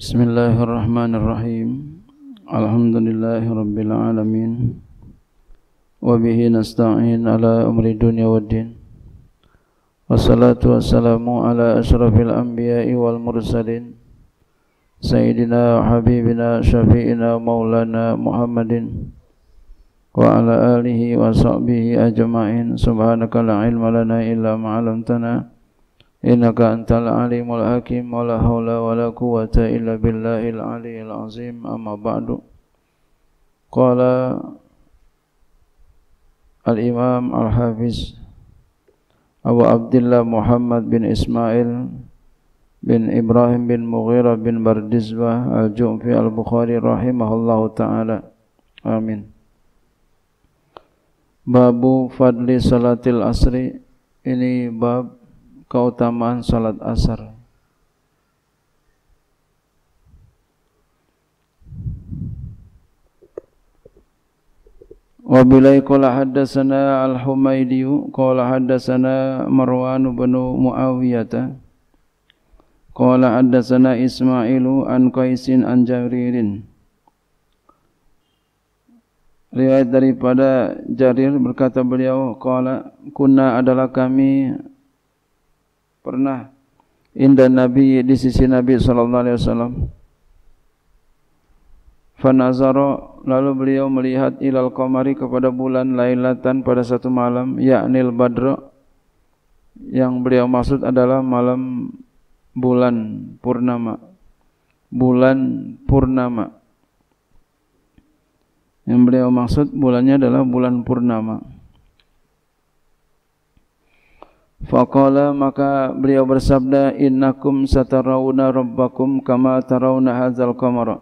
Bismillahirrahmanirrahim Alhamdulillahirrabbilalamin Wabihi nasta'in ala umri dunia wa din Wassalatu ala ashrafil anbiya'i wal mursalin Sayyidina habibina syafi'ina maulana muhammadin Wa ala alihi wa ajma'in Subhanaka illa ma'alamtana إنك أنت العليم الحكيم ولا حول ولا قوة إلا بالله العلي العظيم أما بعد قال الإمام الحافظ أبو عبد الله محمد بن إسماعيل بن إبراهيم بن مغيرة بن بردزبة الجنفي البخاري رحمه الله تعالى آمين باب فضل صلاة الأسر إني باب keutamaan salat asar. Wabilai kola haddasana al-humaydiu kola haddasana marwan bin Muawiyah Qala haddatsana Ismailu an Qaisin an Jaririn Riwayat daripada Jarir berkata beliau qala kunna adalah kami pernah inda nabi di sisi nabi sallallahu alaihi wasallam fanazara lalu beliau melihat ilal qamari kepada bulan lailatan pada satu malam yakni al yang beliau maksud adalah malam bulan purnama bulan purnama yang beliau maksud bulannya adalah bulan purnama Faqala maka beliau bersabda innakum satarawna rabbakum kama tarawna hazal qamara.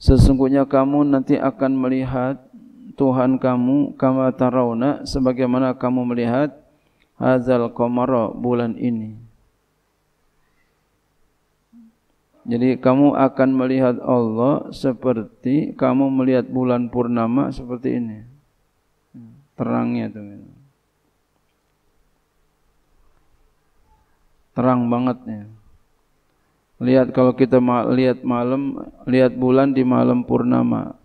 Sesungguhnya kamu nanti akan melihat Tuhan kamu kama tarawna sebagaimana kamu melihat hazal qamara bulan ini. Jadi kamu akan melihat Allah seperti kamu melihat bulan purnama seperti ini. Terangnya tuh. terang banget ya. Lihat kalau kita ma lihat malam, lihat bulan di malam purnama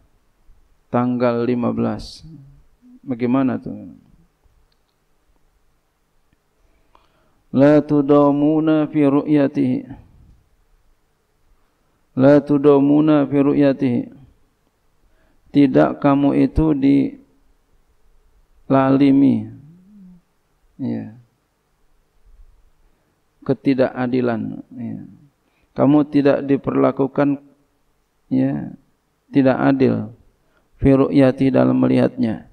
tanggal 15. Bagaimana tuh? La tudamuna fi ru'yatihi. La tudamuna fi ru'yatihi. Tidak kamu itu di lalimi, Ya. Yeah ketidakadilan ya. kamu tidak diperlakukan ya tidak adil Firu'yati dalam melihatnya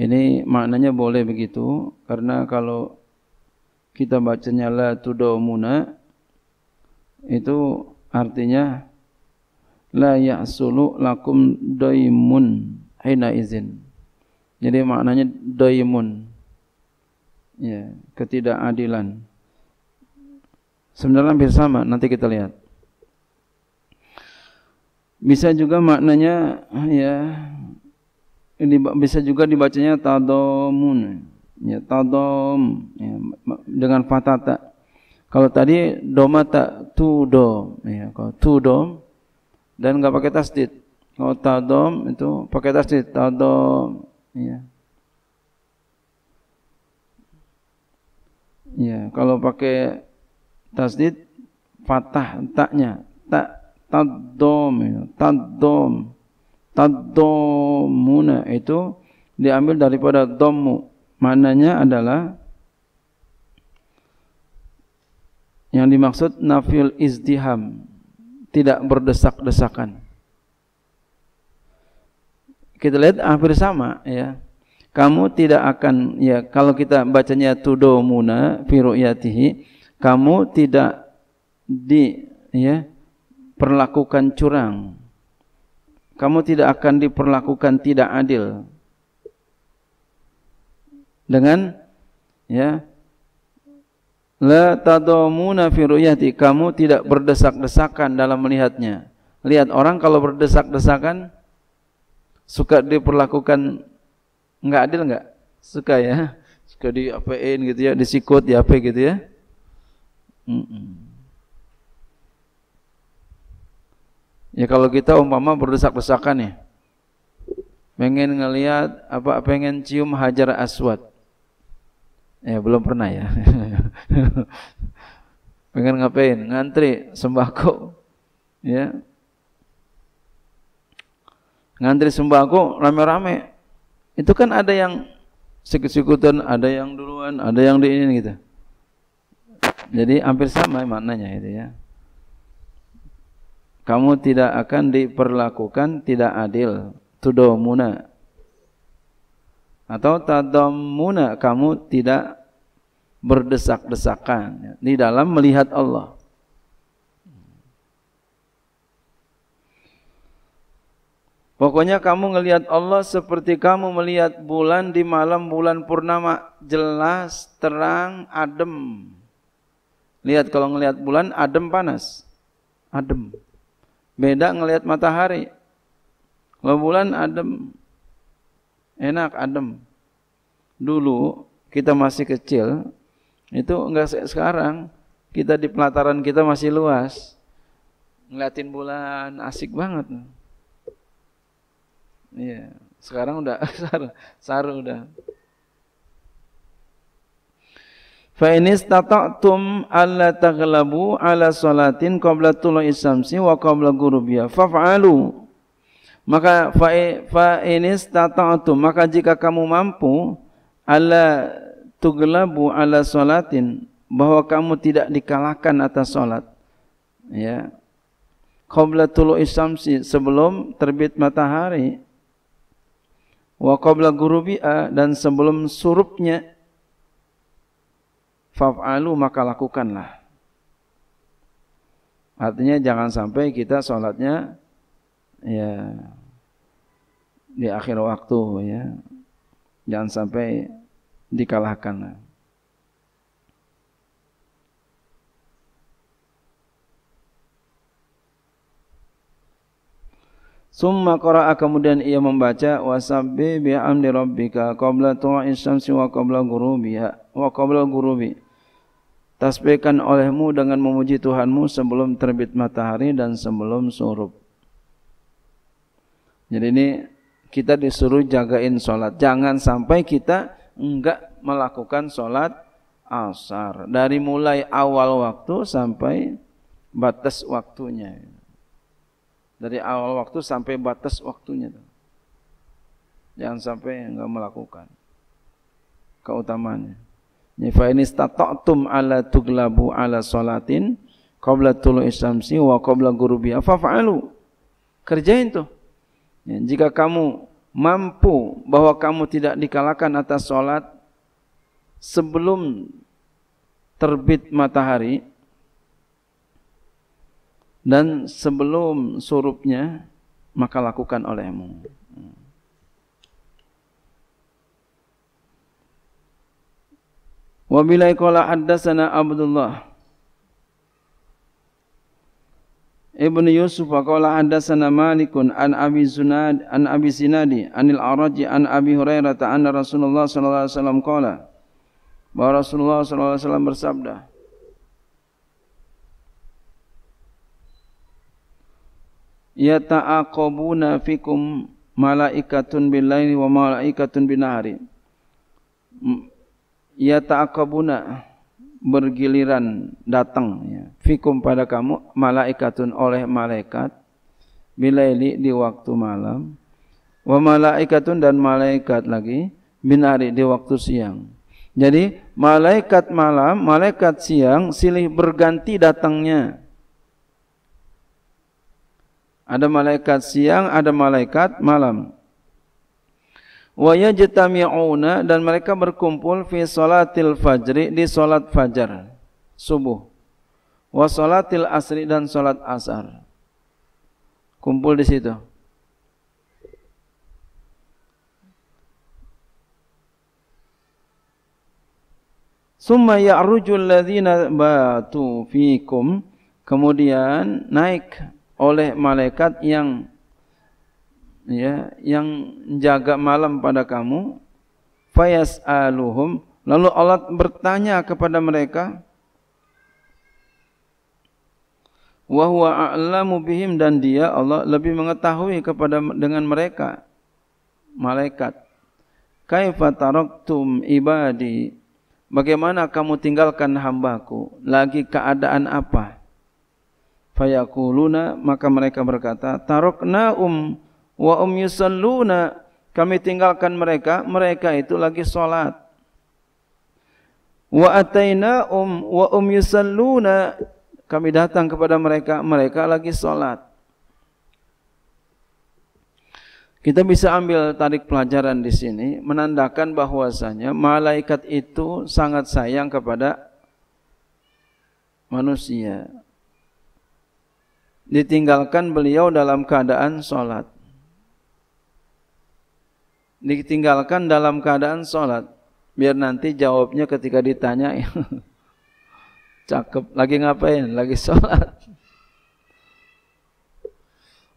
ini maknanya boleh begitu karena kalau kita bacanya la tudomuna itu artinya la ya'sulu lakum daimun hina izin. Jadi maknanya daimun. Ya, ketidakadilan. Sebenarnya hampir sama, nanti kita lihat. Bisa juga maknanya ya ini bisa juga dibacanya tadomun ya tadom ya, dengan fatata kalau tadi doma tak tudom ya kalau tudom dan nggak pakai tasdid kalau tadom itu pakai tasdid tadom ya ya kalau pakai tasdid fathah taknya tak tadom ya. tadom tadomuna itu diambil daripada domu maknanya adalah yang dimaksud nafil izdiham tidak berdesak-desakan kita lihat hampir sama ya kamu tidak akan ya kalau kita bacanya tudomuna firu'yatihi kamu tidak di ya perlakukan curang. Kamu tidak akan diperlakukan tidak adil. Dengan ya la tadamuna fi ru'yati kamu tidak berdesak-desakan dalam melihatnya. Lihat orang kalau berdesak-desakan suka diperlakukan enggak adil enggak? Suka ya. Suka di apain gitu ya, disikut, apa gitu ya. Ya kalau kita umpama berdesak-desakan ya, pengen ngelihat apa pengen cium hajar aswad, ya belum pernah ya. pengen ngapain? Ngantri sembako, ya. Ngantri sembako rame-rame. Itu kan ada yang sikut-sikutan, ada yang duluan, ada yang di ini gitu. Jadi hampir sama maknanya itu ya. Kamu tidak akan diperlakukan tidak adil. Tudomuna. Atau tadomuna. Kamu tidak berdesak-desakan. Ya, di dalam melihat Allah. Pokoknya kamu melihat Allah seperti kamu melihat bulan di malam bulan purnama. Jelas, terang, adem. Lihat kalau ngelihat bulan adem panas. Adem. Beda ngelihat matahari. Kalau bulan adem. Enak adem. Dulu kita masih kecil, itu enggak sekarang kita di pelataran kita masih luas. Ngeliatin bulan asik banget. Iya, sekarang udah saru, saru udah. Fa in istata'tum alla taghlabu ala salatin qabla tulu'is syamsi wa qabla ghurubiha faf'alu. Maka fa fa in istata'tum maka jika kamu mampu alla tughlabu ala salatin bahwa kamu tidak dikalahkan atas salat. Ya. Qabla tulu'is syamsi sebelum terbit matahari wa qabla ghurubiha dan sebelum surupnya fa'alu maka lakukanlah. Artinya jangan sampai kita sholatnya ya di akhir waktu ya. Jangan sampai dikalahkan. Summa qara'a kemudian ia membaca wasabbi bihamdi rabbika qabla tu'is syamsi wa qabla ghurubiha wa qabla ghurubi tasbihkan olehmu dengan memuji Tuhanmu sebelum terbit matahari dan sebelum surup. Jadi ini kita disuruh jagain solat, Jangan sampai kita enggak melakukan solat asar. Dari mulai awal waktu sampai batas waktunya. Dari awal waktu sampai batas waktunya. Jangan sampai enggak melakukan keutamaannya. Fa ini stata'tum ala tuglabu ala salatin qabla tulu isyamsi wa qabla gurubiha fa'alu. Kerjain tuh. Ya, jika kamu mampu bahwa kamu tidak dikalahkan atas salat sebelum terbit matahari dan sebelum surupnya maka lakukan olehmu. Wabilai bilai qala Abdullah Ibn Yusuf qala haddatsana Malikun an Abi Sunad, an Abi Sinadi anil Araji an Abi Hurairah anna Rasulullah sallallahu alaihi wasallam qala bahwa Rasulullah sallallahu alaihi wasallam bersabda ya Yata'aqabuna fikum malaikatun billaili wa malaikatun binahari Ya ta'akabuna bergiliran datang ya. fikum pada kamu malaikatun oleh malaikat bilaili di waktu malam wa malaikatun dan malaikat lagi binari di waktu siang jadi malaikat malam malaikat siang silih berganti datangnya ada malaikat siang ada malaikat malam wa yajtami'una dan mereka berkumpul fi salatil fajri di salat fajar subuh wa salatil asri dan salat asar kumpul di situ Summa ya'ruju alladhina batu fikum kemudian naik oleh malaikat yang ya yang jaga malam pada kamu fayasaluhum lalu Allah bertanya kepada mereka wa huwa a'lamu bihim dan dia Allah lebih mengetahui kepada dengan mereka malaikat kaifa taraktum ibadi bagaimana kamu tinggalkan hambaku lagi keadaan apa fayakuluna maka mereka berkata tarokna um wa um yusalluna kami tinggalkan mereka mereka itu lagi salat wa ataina um wa um yusalluna kami datang kepada mereka mereka lagi salat kita bisa ambil tarik pelajaran di sini menandakan bahwasanya malaikat itu sangat sayang kepada manusia ditinggalkan beliau dalam keadaan salat ditinggalkan dalam keadaan sholat biar nanti jawabnya ketika ditanya cakep lagi ngapain lagi sholat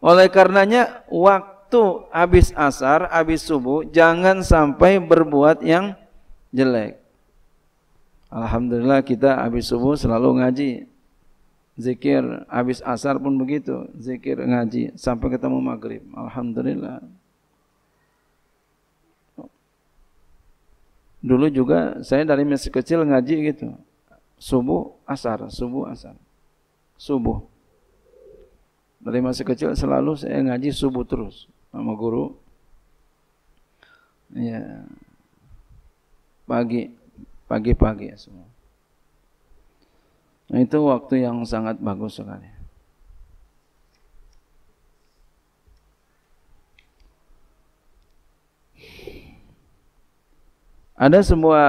oleh karenanya waktu habis asar habis subuh jangan sampai berbuat yang jelek Alhamdulillah kita habis subuh selalu ngaji zikir habis asar pun begitu zikir ngaji sampai ketemu maghrib Alhamdulillah Dulu juga saya dari masih kecil ngaji gitu. Subuh, asar, subuh, asar. Subuh. Dari masih kecil selalu saya ngaji subuh terus sama guru. Ya. Pagi, pagi-pagi semua. Nah, itu waktu yang sangat bagus sekali. Ada semua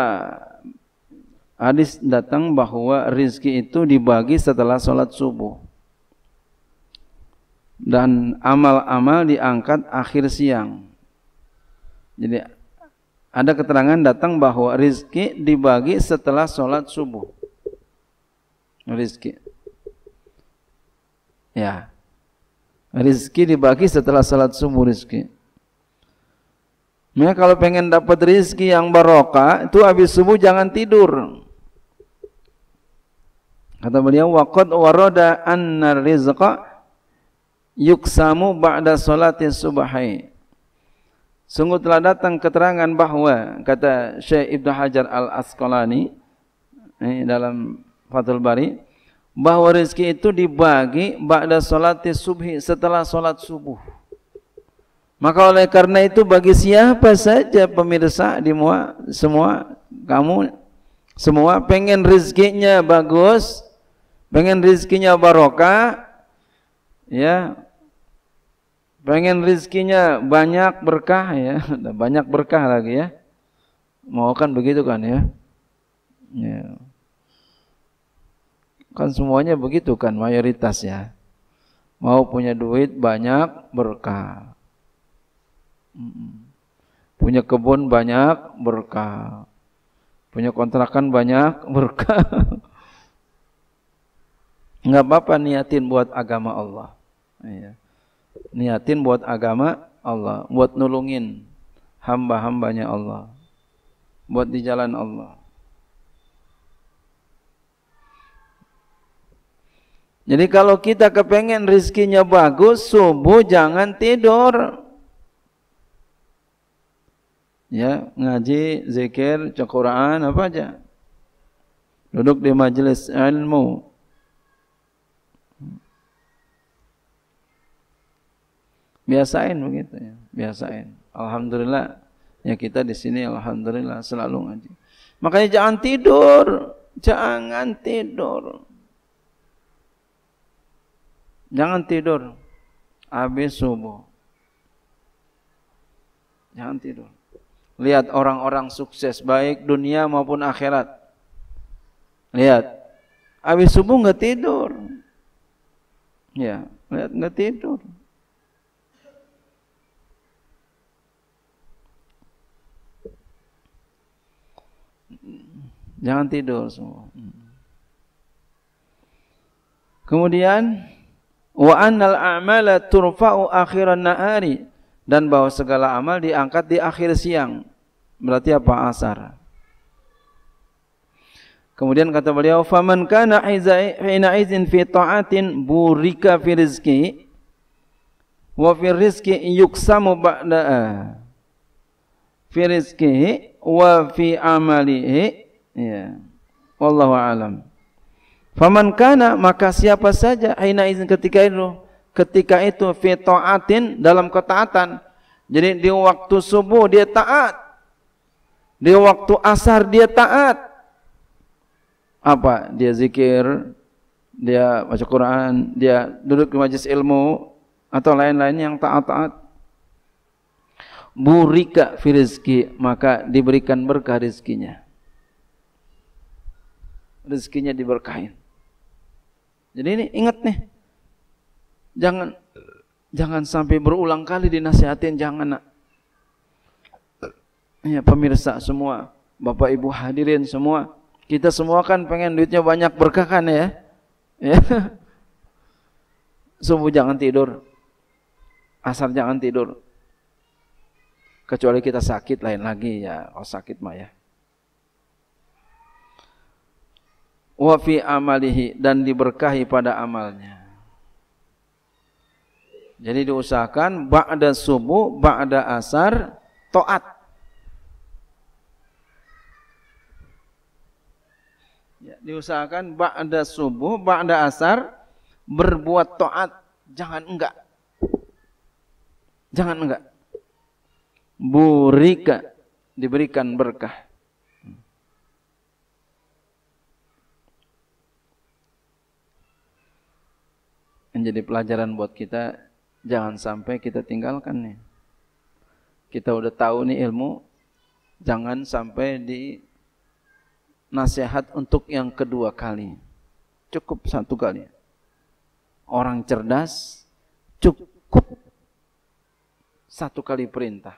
hadis datang bahwa rizki itu dibagi setelah sholat subuh. Dan amal-amal diangkat akhir siang. Jadi ada keterangan datang bahwa rizki dibagi setelah sholat subuh. Rizki. Ya. Rizki dibagi setelah sholat subuh rizki. Ya, kalau pengen dapat rizki yang barokah, itu habis subuh jangan tidur. Kata beliau, waqad waroda anna rizqa yuksamu ba'da salati subahai. Sungguh telah datang keterangan bahawa kata Syekh Ibn Hajar Al-Asqalani eh, dalam Fathul Bari bahawa rezeki itu dibagi ba'da salati subhi setelah salat subuh. Maka oleh karena itu bagi siapa saja pemirsa di semua, semua kamu semua pengen rizkinya bagus, pengen rizkinya barokah, ya, pengen rizkinya banyak berkah ya, banyak berkah lagi ya, mau kan begitu kan ya, ya. kan semuanya begitu kan mayoritas ya, mau punya duit banyak berkah Punya kebun banyak berkah. Punya kontrakan banyak berkah. Enggak apa-apa niatin buat agama Allah. Iya. Niatin buat agama Allah, buat nulungin hamba-hambanya Allah. Buat di jalan Allah. Jadi kalau kita kepengen rizkinya bagus, subuh jangan tidur ya ngaji, zikir, baca Quran apa aja. Duduk di majelis ilmu. Biasain begitu ya, biasain. Alhamdulillah ya kita di sini alhamdulillah selalu ngaji. Makanya jangan tidur, jangan tidur. Jangan tidur habis subuh. Jangan tidur. Lihat orang-orang sukses baik dunia maupun akhirat. Lihat. Habis subuh nggak tidur. Ya, lihat nggak tidur. Jangan tidur semua. Kemudian wa annal a'mala turfa'u akhiran nahari dan bahwa segala amal diangkat di akhir siang. Berarti apa? Asar. Kemudian kata beliau, "Faman kana hina izin fi ta'atin burika fi rizqi wa fi rizqi yuksamu ba'da'a." Eh, fi rizqi wa fi amalihi. Ya. Wallahu a'lam. Faman kana maka siapa saja hina izin ketika itu ketika itu fitoatin atin dalam ketaatan. Jadi di waktu subuh dia taat. Di waktu asar dia taat. Apa? Dia zikir, dia baca Quran, dia duduk di majlis ilmu atau lain-lain yang taat-taat. Burika firizki maka diberikan berkah rizkinya. Rizkinya diberkahin. Jadi ini ingat nih, Jangan jangan sampai berulang kali dinasihatin jangan nak. Ya pemirsa semua, Bapak Ibu hadirin semua, kita semua kan pengen duitnya banyak berkah kan ya. Ya. Subuh jangan tidur. Asar jangan tidur. Kecuali kita sakit lain lagi ya, oh, sakit mah ya. Wa fi amalihi dan diberkahi pada amalnya. Jadi diusahakan ba'da subuh, ba'da asar, to'at. Ya, diusahakan ba'da subuh, ba'da asar, berbuat to'at. Jangan enggak. Jangan enggak. Burika, diberikan berkah. Menjadi pelajaran buat kita Jangan sampai kita tinggalkan nih. Kita udah tahu nih ilmu, jangan sampai di nasihat untuk yang kedua kali. Cukup satu kali. Orang cerdas cukup satu kali perintah.